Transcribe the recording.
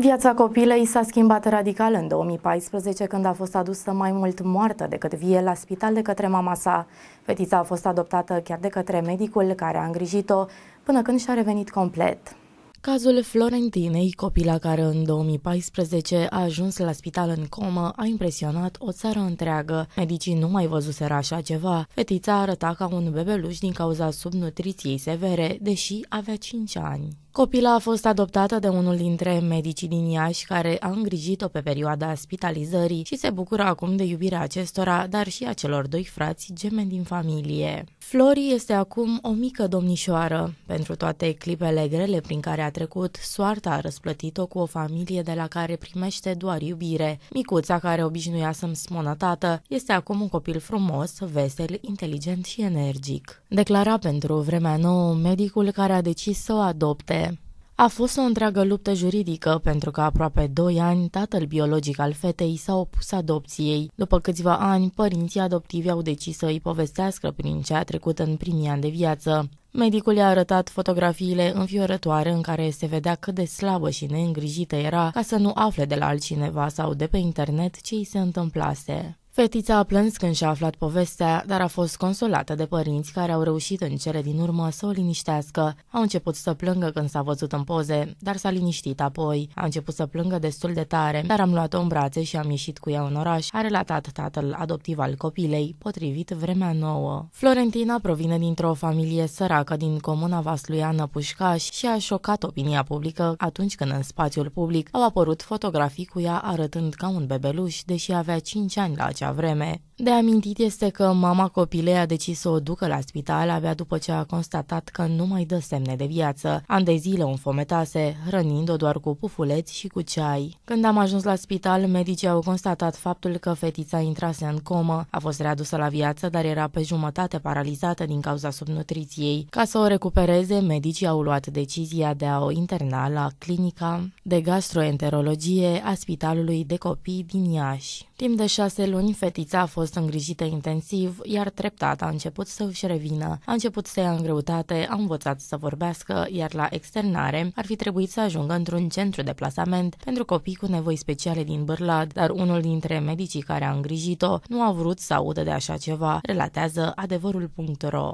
Viața copilei s-a schimbat radical în 2014 când a fost adusă mai mult moartă decât vie la spital de către mama sa. Fetița a fost adoptată chiar de către medicul care a îngrijit-o până când și-a revenit complet. Cazul Florentinei, copila care în 2014 a ajuns la spital în comă, a impresionat o țară întreagă. Medicii nu mai văzuseră așa ceva. Fetița arăta ca un bebeluș din cauza subnutriției severe, deși avea 5 ani. Copila a fost adoptată de unul dintre medicii din Iași care a îngrijit-o pe perioada spitalizării și se bucură acum de iubirea acestora, dar și a celor doi frați gemeni din familie. Flori este acum o mică domnișoară. Pentru toate clipele grele prin care a trecut, soarta a răsplătit-o cu o familie de la care primește doar iubire. Micuța, care obișnuia să-mi spună tată, este acum un copil frumos, vesel, inteligent și energic. Declara pentru vremea nouă medicul care a decis să o adopte. A fost o întreagă luptă juridică pentru că aproape 2 ani tatăl biologic al fetei s-a opus adopției. După câțiva ani, părinții adoptivi au decis să îi povestească prin ce a trecut în primii ani de viață. Medicul i-a arătat fotografiile înfiorătoare în care se vedea cât de slabă și neîngrijită era ca să nu afle de la altcineva sau de pe internet ce îi se întâmplase. Fetița a plâns când și-a aflat povestea, dar a fost consolată de părinți care au reușit în cele din urmă să o liniștească. Au început să plângă când s-a văzut în poze, dar s-a liniștit apoi. A început să plângă destul de tare, dar am luat-o în brațe și am ieșit cu ea în oraș, a relatat tatăl adoptiv al copilei, potrivit vremea nouă. Florentina provine dintr-o familie săracă din comuna vasluiană Pușcaș și a șocat opinia publică atunci când în spațiul public au apărut fotografii cu ea arătând ca un bebeluș, deși avea 5 ani la acea време De amintit este că mama copilei a decis să o ducă la spital abia după ce a constatat că nu mai dă semne de viață. An de zile o înfometase, hrănind-o doar cu pufuleți și cu ceai. Când am ajuns la spital, medicii au constatat faptul că fetița intrase în comă, a fost readusă la viață, dar era pe jumătate paralizată din cauza subnutriției. Ca să o recupereze, medicii au luat decizia de a o interna la clinica de gastroenterologie a Spitalului de Copii din Iași. Timp de șase luni, fetița a fost fost îngrijită intensiv, iar treptat a început să își revină. A început să ia în greutate, a învățat să vorbească, iar la externare ar fi trebuit să ajungă într-un centru de plasament pentru copii cu nevoi speciale din Bârlad, dar unul dintre medicii care a îngrijit-o nu a vrut să audă de așa ceva, relatează adevărul.ro.